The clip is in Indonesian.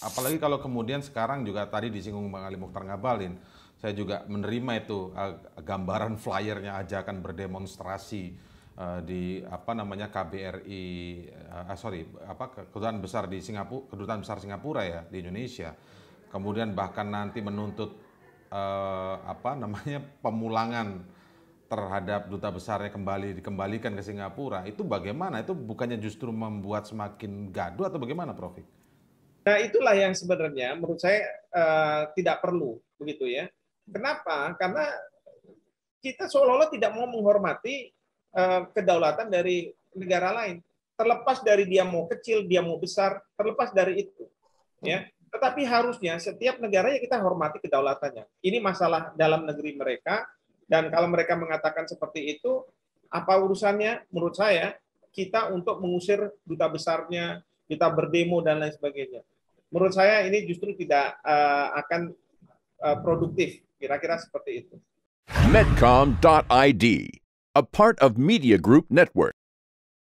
apalagi kalau kemudian sekarang juga tadi disinggung Bang Ali Mukhtar Ngabalin, saya juga menerima itu uh, gambaran flyernya ajakan berdemonstrasi uh, di apa namanya KBRI uh, eh, sorry apa kedutaan besar di Singapura kedutaan besar Singapura ya di Indonesia kemudian bahkan nanti menuntut uh, apa namanya pemulangan terhadap duta besarnya kembali dikembalikan ke Singapura itu bagaimana itu bukannya justru membuat semakin gaduh atau bagaimana Profik? Nah, itulah yang sebenarnya menurut saya uh, tidak perlu begitu ya. Kenapa? Karena kita seolah-olah tidak mau menghormati uh, kedaulatan dari negara lain. Terlepas dari dia mau kecil, dia mau besar, terlepas dari itu. Ya. Tetapi harusnya setiap negara ya kita hormati kedaulatannya. Ini masalah dalam negeri mereka dan kalau mereka mengatakan seperti itu, apa urusannya menurut saya kita untuk mengusir duta besarnya, kita berdemo dan lain sebagainya. Menurut saya ini justru tidak uh, akan uh, produktif, kira-kira seperti itu. Medcom.id, a part of Media Group Network.